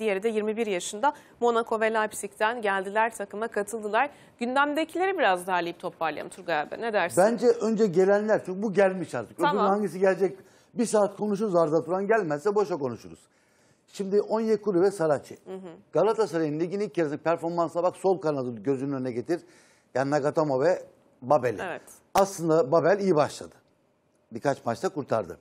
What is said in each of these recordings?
diğeri de 21 yaşında Monaco ve Leipzig'ten geldiler takıma katıldılar. Gündemdekileri biraz derleyip toparlayalım Turgay abi ne dersin? Bence önce gelenler çünkü bu gelmiş artık. Tamam. Öbürün hangisi gelecek bir saat konuşuruz Arda Turan gelmezse boşa konuşuruz. Şimdi Onyekuru ve Saraçi. Galatasaray'ın ligin ilk kez performansına bak sol kanadı gözünün önüne getir. Yani Nagatomo ve Babel. Evet. Aslında Babel iyi başladı. Birkaç maçta kurtardı.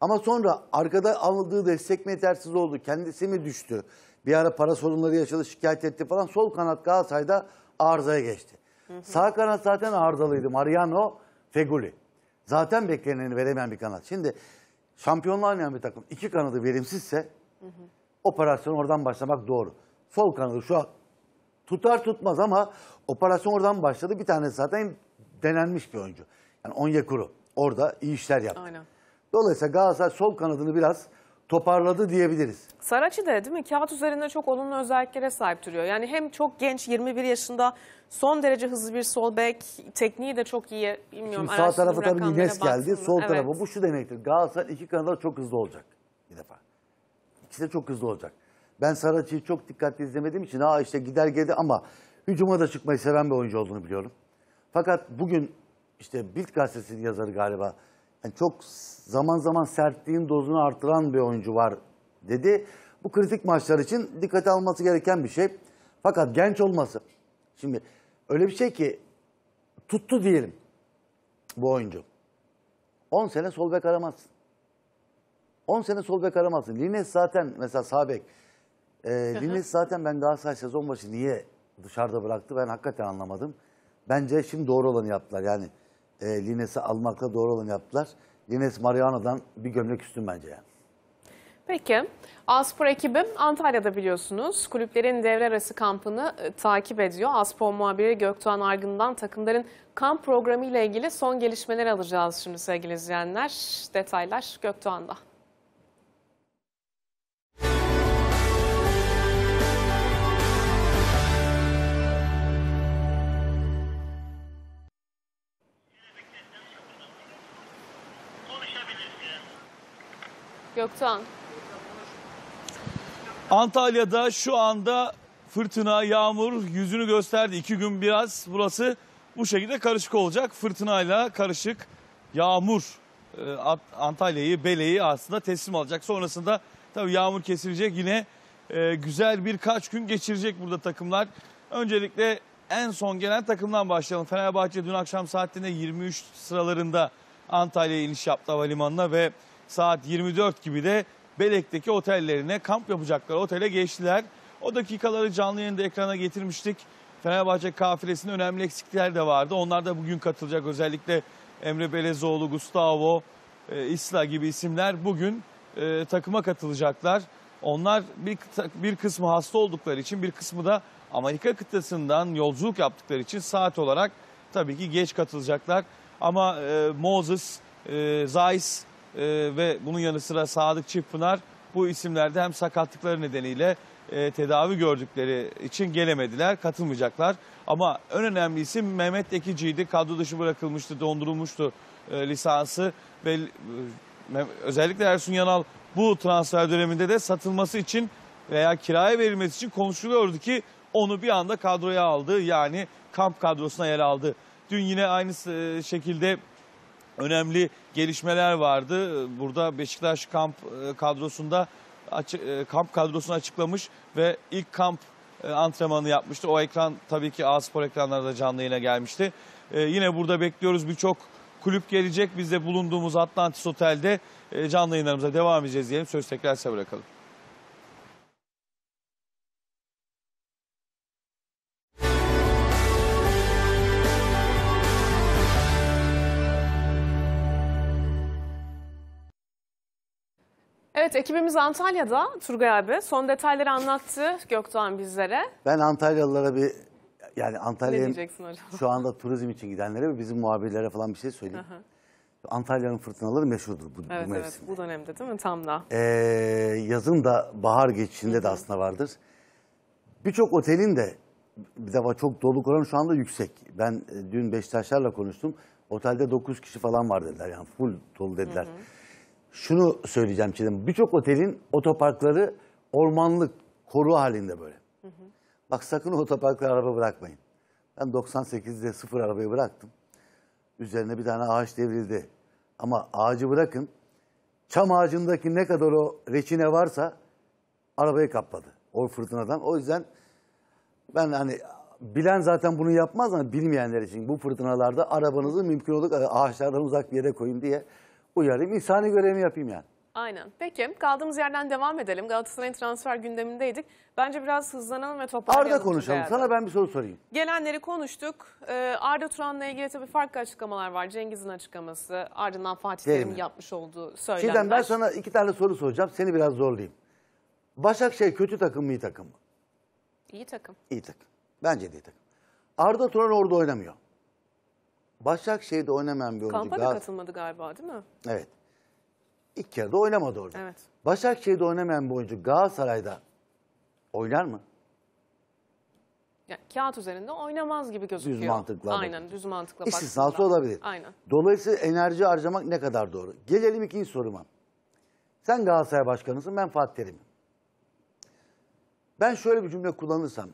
Ama sonra arkada aldığı destek mi yetersiz oldu, kendisi mi düştü? Bir ara para sorunları yaşadı, şikayet etti falan. Sol kanat Galatasaray'da arızaya geçti. Sağ kanat zaten arızalıydı. Mariano Feguli. Zaten bekleneni veremeyen bir kanat. Şimdi şampiyonluğa oynayan bir takım iki kanadı verimsizse operasyon oradan başlamak doğru. Sol kanadı şu an tutar tutmaz ama operasyon oradan başladı. Bir tane zaten denenmiş bir oyuncu. Yani Onyekuru orada iyi işler yaptı. Aynen. Dolayısıyla Galatasaray sol kanadını biraz toparladı diyebiliriz. Saraçi de değil mi? Kağıt üzerinde çok olumlu özelliklere sahip duruyor. Yani hem çok genç 21 yaşında son derece hızlı bir sol bek tekniği de çok iyi bilmiyorum. Şimdi sağ tarafa tabii Ines geldi. Sol evet. tarafa bu şu demektir. Galatasaray iki kanada çok hızlı olacak bir defa. İkisi de çok hızlı olacak. Ben Saraçi'yi çok dikkatli izlemediğim için ha işte gider geldi ama hücuma da çıkmayı seven bir oyuncu olduğunu biliyorum. Fakat bugün işte Bild gazetesinin yazarı galiba yani çok zaman zaman sertliğin dozunu artıran bir oyuncu var dedi. Bu kritik maçlar için dikkate alması gereken bir şey. Fakat genç olması. Şimdi öyle bir şey ki tuttu diyelim bu oyuncu. 10 sene sol bek aramazsın. 10 sene sol bek aramazsın. Lines zaten mesela sağ bek. E, ee, Lines zaten ben Galatasaray sezon başı niye dışarıda bıraktı ben hakikaten anlamadım. Bence şimdi doğru olanı yaptılar. Yani e, Lines'i almakta doğru olan yaptılar. Lines Mariano'dan bir gömlek üstün bence yani. Peki. Aspor ekibi Antalya'da biliyorsunuz. Kulüplerin devre arası kampını e, takip ediyor. Aspor muhabiri Göktuğan Argın'dan takımların kamp programı ile ilgili son gelişmeleri alacağız şimdi sevgili izleyenler. Detaylar Göktuğan'da. Göktuğan. Antalya'da şu anda fırtına, yağmur yüzünü gösterdi. İki gün biraz burası bu şekilde karışık olacak. Fırtınayla karışık yağmur e, Antalya'yı, Bele'yi aslında teslim alacak. Sonrasında tabii yağmur kesilecek yine e, güzel birkaç gün geçirecek burada takımlar. Öncelikle en son gelen takımdan başlayalım. Fenerbahçe dün akşam saatinde 23 sıralarında Antalya'ya iniş yaptı havalimanına ve saat 24 gibi de Belek'teki otellerine, kamp yapacakları otele geçtiler. O dakikaları canlı yayında ekrana getirmiştik. Fenerbahçe kafilesinin önemli eksikler de vardı. Onlar da bugün katılacak. Özellikle Emre Belezoğlu, Gustavo, e, İsla gibi isimler bugün e, takıma katılacaklar. Onlar bir, bir kısmı hasta oldukları için bir kısmı da Amerika kıtasından yolculuk yaptıkları için saat olarak tabii ki geç katılacaklar. Ama e, Moses, e, Zeiss e, ve bunun yanı sıra Sadık Çiftpınar bu isimlerde hem sakatlıkları nedeniyle e, tedavi gördükleri için gelemediler, katılmayacaklar. Ama en önemli isim Mehmet Ekici'ydi. Kadro dışı bırakılmıştı, dondurulmuştu e, lisansı ve e, özellikle Ersun Yanal bu transfer döneminde de satılması için veya kiraya verilmesi için konuşuluyordu ki onu bir anda kadroya aldı. Yani kamp kadrosuna yer aldı. Dün yine aynı e, şekilde önemli gelişmeler vardı. Burada Beşiktaş kamp e, kadrosunda e, kamp kadrosunu açıklamış ve ilk kamp e, antrenmanı yapmıştı. O ekran tabii ki A-Spor ekranlarında canlı yayına gelmişti. yine burada bekliyoruz birçok kulüp gelecek. Biz de bulunduğumuz Atlantis Otel'de canlı yayınlarımıza devam edeceğiz diyelim. Söz tekrar size bırakalım. Evet ekibimiz Antalya'da Turgay abi. Son detayları anlattı Gökdoğan bizlere. Ben Antalyalılara bir yani Antalya'nın şu anda turizm için gidenlere ve bizim muhabirlere falan bir şey söyleyeyim. Antalya'nın fırtınaları meşhurdur bu, evet, bu mevsimde. Evet bu dönemde değil mi tam da? Ee, yazın da bahar geçişinde de aslında vardır. Birçok otelin de bir defa çok doluluk oranı şu anda yüksek. Ben e, dün Beşiktaşlarla konuştum. Otelde 9 kişi falan var dediler yani full dolu dediler. Hı -hı şunu söyleyeceğim Çiğdem. Birçok otelin otoparkları ormanlık, koru halinde böyle. Hı hı. Bak sakın otoparkta araba bırakmayın. Ben 98'de sıfır arabayı bıraktım. Üzerine bir tane ağaç devrildi. Ama ağacı bırakın, çam ağacındaki ne kadar o reçine varsa arabayı kapladı. O fırtınadan. O yüzden ben hani bilen zaten bunu yapmaz ama bilmeyenler için bu fırtınalarda arabanızı mümkün olduk ağaçlardan uzak bir yere koyun diye uyarayım. İnsani görevimi yapayım yani. Aynen. Peki kaldığımız yerden devam edelim. Galatasaray'ın transfer gündemindeydik. Bence biraz hızlanalım ve toparlayalım. Arda konuşalım. Sana ben bir soru sorayım. Gelenleri konuştuk. Ee, Arda Turan'la ilgili tabii farklı açıklamalar var. Cengiz'in açıklaması. Ardından Fatih yapmış olduğu söylenmiş. Şeyden ben sana iki tane soru soracağım. Seni biraz zorlayayım. Başakşehir kötü takım mı iyi takım mı? İyi takım. İyi takım. Bence de iyi takım. Arda Turan orada oynamıyor. Başakşehir'de oynamayan bir oyuncu. Kampa da katılmadı galiba değil mi? Evet. İlk kere de oynamadı orada. Evet. Başakşehir'de oynamayan bir oyuncu Galatasaray'da oynar mı? Yani kağıt üzerinde oynamaz gibi gözüküyor. Düz mantıkla. Aynen düz mantıkla baktığında. İstisnası olabilir. Aynen. Dolayısıyla enerji harcamak ne kadar doğru? Gelelim ikinci soruma. Sen Galatasaray Başkanısın, ben Fatih Terim'im. Ben şöyle bir cümle kullanırsam,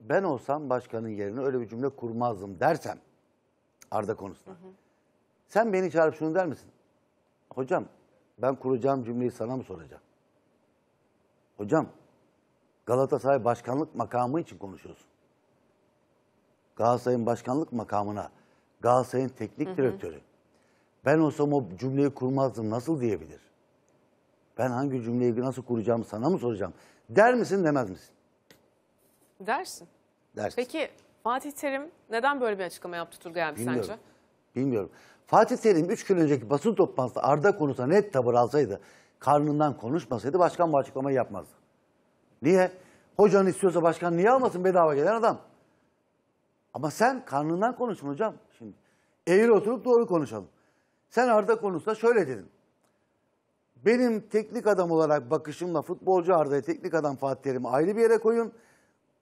ben olsam başkanın yerine öyle bir cümle kurmazdım dersem, Arda konusunda. Hı hı. Sen beni çağırıp şunu der misin? Hocam ben kuracağım cümleyi sana mı soracağım? Hocam Galatasaray başkanlık makamı için konuşuyorsun. Galatasaray'ın başkanlık makamına Galatasaray'ın teknik hı hı. direktörü ben olsam o cümleyi kurmazdım nasıl diyebilir? Ben hangi cümleyi nasıl kuracağımı sana mı soracağım? Der misin demez misin? Dersin. Dersin. Peki Fatih Terim neden böyle bir açıklama yaptı Turgay abi Bilmiyorum. sence? Bilmiyorum. Fatih Terim 3 gün önceki basın toplantısında Arda konusunda net tavır alsaydı, karnından konuşmasaydı başkan bu açıklamayı yapmazdı. Niye? Hocanı istiyorsa başkan niye almasın bedava gelen adam? Ama sen karnından konuşun hocam. Şimdi eğil oturup doğru konuşalım. Sen Arda konusunda şöyle dedin. Benim teknik adam olarak bakışımla futbolcu Arda'yı teknik adam Fatih Terim'i ayrı bir yere koyun.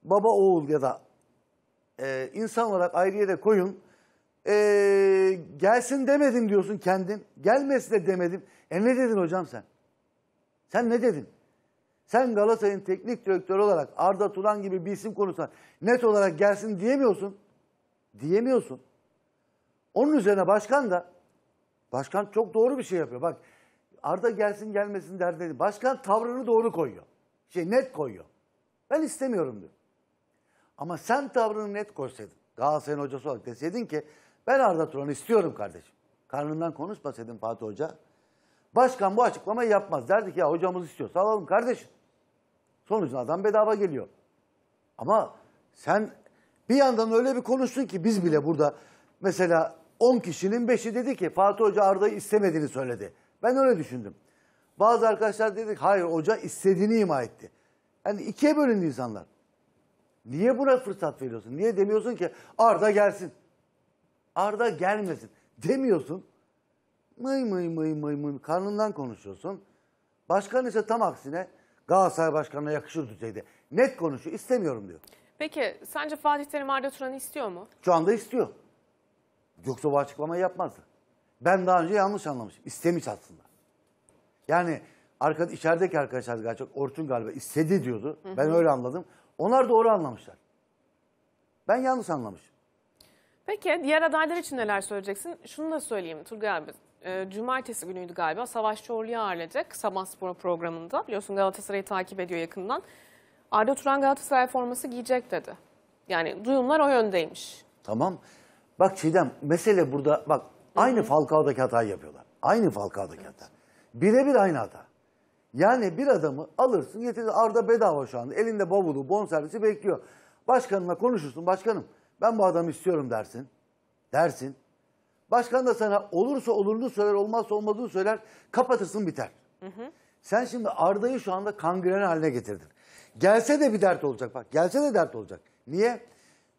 Baba oğul ya da e, insan olarak ayrıya da koyun. E, gelsin demedim diyorsun kendin. gelmesin de demedim. E ne dedin hocam sen? Sen ne dedin? Sen Galatasaray'ın teknik direktörü olarak Arda Turan gibi bir isim konuşan net olarak gelsin diyemiyorsun. Diyemiyorsun. Onun üzerine başkan da başkan çok doğru bir şey yapıyor. Bak Arda gelsin gelmesin derdini. Başkan tavrını doğru koyuyor. Şey net koyuyor. Ben istemiyorum diyor. Ama sen tavrını net koysaydın. Galatasaray'ın hocası olarak deseydin ki ben Arda Turan'ı istiyorum kardeşim. Karnından konuşmasaydın Fatih Hoca. Başkan bu açıklamayı yapmaz. Derdi ki ya hocamız istiyorsa alalım kardeşim. Sonuçta adam bedava geliyor. Ama sen bir yandan öyle bir konuştun ki biz bile burada mesela 10 kişinin 5'i dedi ki Fatih Hoca Arda'yı istemediğini söyledi. Ben öyle düşündüm. Bazı arkadaşlar dedi hayır hoca istediğini ima etti. Yani ikiye bölündü insanlar. Niye buna fırsat veriyorsun? Niye demiyorsun ki Arda gelsin? Arda gelmesin. Demiyorsun. Mıy mıy mıy mıy mıy karnından konuşuyorsun. Başkan ise tam aksine Galatasaray Başkanı'na yakışır düzeyde. Net konuşuyor. istemiyorum diyor. Peki sence Fatih Terim Arda Turan'ı istiyor mu? Şu anda istiyor. Yoksa bu açıklamayı yapmazdı. Ben daha önce yanlış anlamışım. İstemiş aslında. Yani arkada, içerideki arkadaşlar gerçek Orçun galiba istedi diyordu. Hı hı. Ben öyle anladım. Onlar doğru anlamışlar. Ben yanlış anlamışım. Peki diğer adaylar için neler söyleyeceksin? Şunu da söyleyeyim Turgay abi. E, cumartesi günüydü galiba. Savaş Çorlu'yu ağırlayacak Sabah Spor programında. Biliyorsun Galatasaray'ı takip ediyor yakından. Arda Turan Galatasaray forması giyecek dedi. Yani duyumlar o yöndeymiş. Tamam. Bak Çiğdem mesele burada bak aynı Falcao'daki hatayı yapıyorlar. Aynı Falcao'daki evet. hata. Birebir aynı hata. Yani bir adamı alırsın yeterli Arda bedava şu anda. Elinde bavulu, bonservisi bekliyor. Başkanına konuşursun. Başkanım ben bu adamı istiyorum dersin. Dersin. Başkan da sana olursa olurunu söyler, olmazsa olmadığını söyler. Kapatırsın biter. Hı hı. Sen şimdi Arda'yı şu anda kangren haline getirdin. Gelse de bir dert olacak bak. Gelse de dert olacak. Niye?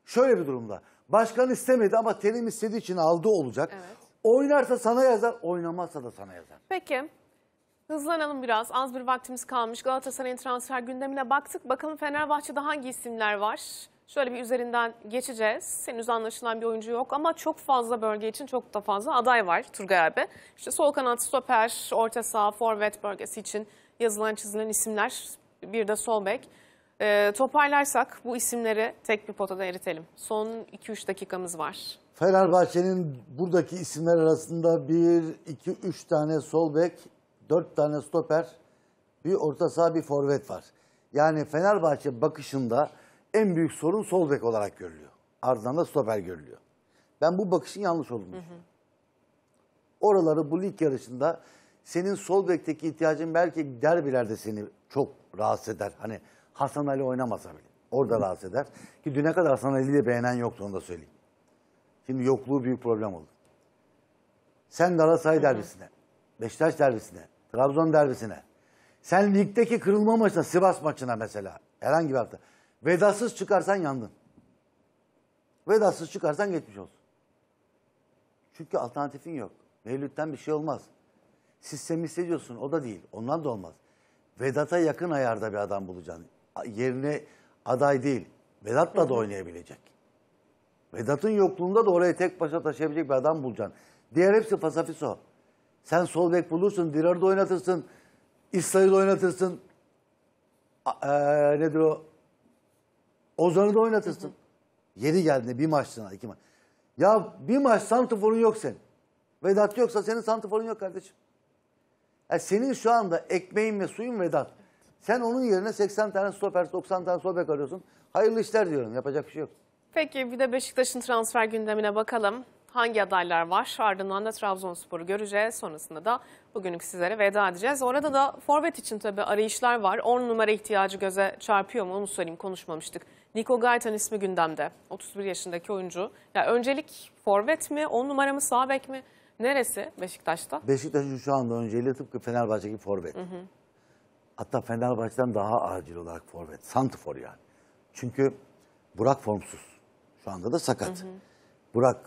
Şöyle bir durumda. Başkan istemedi ama terim istediği için aldı olacak. Evet. Oynarsa sana yazar, oynamazsa da sana yazar. Peki. Hızlanalım biraz. Az bir vaktimiz kalmış. Galatasaray'ın transfer gündemine baktık. Bakalım Fenerbahçe'de hangi isimler var? Şöyle bir üzerinden geçeceğiz. Henüz anlaşılan bir oyuncu yok ama çok fazla bölge için çok da fazla aday var Turgay abi. İşte sol kanat, stoper, orta sağ forvet bölgesi için yazılan çizilen isimler. Bir de sol bek. E, toparlarsak bu isimleri tek bir potada eritelim. Son 2-3 dakikamız var. Fenerbahçe'nin buradaki isimler arasında 1-2-3 tane sol bek, dört tane stoper, bir orta saha, bir forvet var. Yani Fenerbahçe bakışında en büyük sorun sol bek olarak görülüyor. Ardından da stoper görülüyor. Ben bu bakışın yanlış olduğunu Oraları bu lig yarışında senin sol bekteki ihtiyacın belki derbilerde seni çok rahatsız eder. Hani Hasan Ali oynamasa bile. Orada Hı. rahatsız eder. Ki düne kadar Hasan Ali'yi beğenen yoktu onu da söyleyeyim. Şimdi yokluğu büyük problem oldu. Sen Galatasaray derbisine, Beşiktaş derbisine, Trabzon derbisine. Sen ligdeki kırılma maçına, Sivas maçına mesela herhangi bir hafta. Vedasız çıkarsan yandın. Vedasız çıkarsan geçmiş olsun. Çünkü alternatifin yok. Mevlüt'ten bir şey olmaz. Sistemi hissediyorsun o da değil. Ondan da olmaz. Vedat'a yakın ayarda bir adam bulacaksın. Yerine aday değil. Vedat'la da oynayabilecek. Vedat'ın yokluğunda da oraya tek başa taşıyabilecek bir adam bulacaksın. Diğer hepsi fasafiso. Sen sol bek bulursun, Dirar'ı da oynatırsın, İsa'yı da oynatırsın. Ee, nedir o? Ozan'ı da oynatırsın. Hı hı. Yeri geldiğinde bir maçsın, iki maç. Ya bir maç santiforun yok senin. Vedat yoksa senin santiforun yok kardeşim. Yani senin şu anda ekmeğin ve suyun Vedat. Sen onun yerine 80 tane stoper, 90 tane sol bek arıyorsun. Hayırlı işler diyorum. Yapacak bir şey yok. Peki bir de Beşiktaş'ın transfer gündemine bakalım hangi adaylar var? Ardından da Trabzonspor'u göreceğiz. Sonrasında da bugünlük sizlere veda edeceğiz. Orada da forvet için tabii arayışlar var. 10 numara ihtiyacı göze çarpıyor mu onu söyleyeyim konuşmamıştık. Niko Gaitan ismi gündemde. 31 yaşındaki oyuncu. Ya öncelik forvet mi, 10 numara mı, sağ bek mi? Neresi Beşiktaş'ta? Beşiktaş'ın şu anda önceliği tıpkı Fenerbahçe'deki forvet. Hı hı. Hatta Fenerbahçe'den daha acil olarak forvet. Santifor yani. Çünkü Burak formsuz. Şu anda da sakat. Hı hı. Burak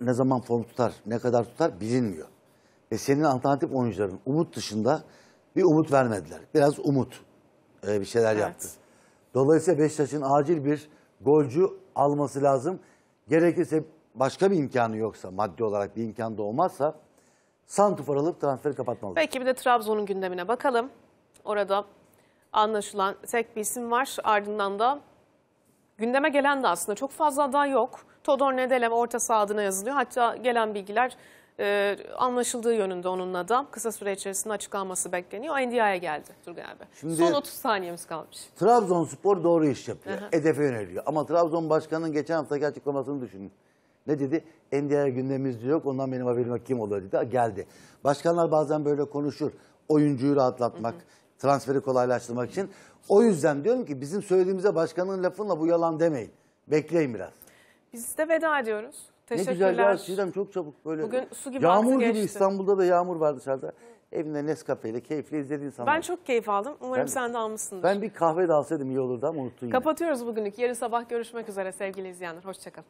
ne zaman form tutar, ne kadar tutar bilinmiyor. Ve senin alternatif oyuncuların umut dışında bir umut vermediler. Biraz umut e, bir şeyler evet. yaptı. Dolayısıyla Beşiktaş'ın acil bir golcü alması lazım. Gerekirse başka bir imkanı yoksa, maddi olarak bir imkan da olmazsa santufor alıp transferi kapatmalı. Peki bir de Trabzon'un gündemine bakalım. Orada anlaşılan tek bir isim var. Ardından da gündeme gelen de aslında çok fazla aday yok. Todor Nedelem orta saha adına yazılıyor. Hatta gelen bilgiler e, anlaşıldığı yönünde onunla da kısa süre içerisinde açıklanması bekleniyor. Endia'ya geldi Turgay abi. Şimdi, Son 30 saniyemiz kalmış. Trabzonspor doğru iş yapıyor. Aha. Hedefe yöneliyor. Ama Trabzon Başkanı'nın geçen haftaki açıklamasını düşünün. Ne dedi? Endia'ya gündemimizde yok. Ondan benim haberim Kim olur dedi. Geldi. Başkanlar bazen böyle konuşur. Oyuncuyu rahatlatmak, hı hı transferi kolaylaştırmak için. O yüzden diyorum ki bizim söylediğimize başkanın lafınla bu yalan demeyin. Bekleyin biraz. Biz de veda ediyoruz. Teşekkürler. Ne güzel ya Çiğdem çok çabuk böyle. Bugün su gibi Yağmur gibi geçti. İstanbul'da da yağmur var dışarıda. Evinde Nescafe ile keyifli izlediğin insanlar. Ben çok keyif aldım. Umarım ben, sen de almışsındır. Ben bir kahve de alsaydım iyi olurdu ama unuttun Kapatıyoruz yine. bugünlük. Yarın sabah görüşmek üzere sevgili izleyenler. Hoşçakalın.